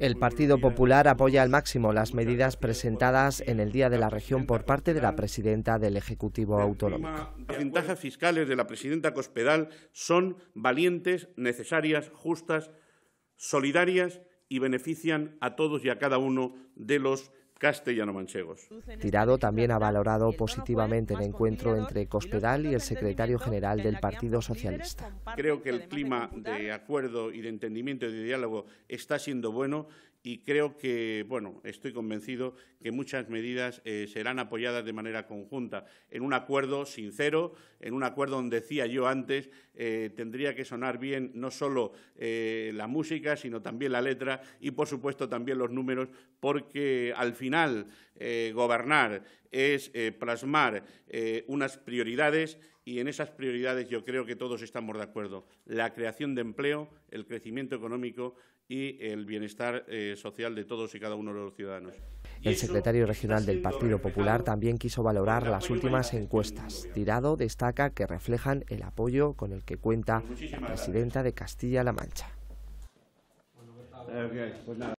El Partido Popular apoya al máximo las medidas presentadas en el Día de la Región por parte de la presidenta del Ejecutivo Autonómico. Las ventajas fiscales de la presidenta Cospedal son valientes, necesarias, justas, solidarias y benefician a todos y a cada uno de los castellano-manchegos. Tirado también ha valorado positivamente el encuentro entre Cospedal y el secretario general del Partido Socialista creo que el clima de acuerdo y de entendimiento y de diálogo está siendo bueno y creo que, bueno, estoy convencido que muchas medidas eh, serán apoyadas de manera conjunta en un acuerdo sincero, en un acuerdo donde decía yo antes, eh, tendría que sonar bien no solo eh, la música, sino también la letra y, por supuesto, también los números, porque al final gobernar es plasmar unas prioridades y en esas prioridades yo creo que todos estamos de acuerdo. La creación de empleo, el crecimiento económico y el bienestar eh, social de todos y cada uno de los ciudadanos. El secretario regional del Partido Popular también quiso valorar las últimas encuestas. Tirado destaca que reflejan el apoyo con el que cuenta pues la presidenta de Castilla-La Mancha. Pues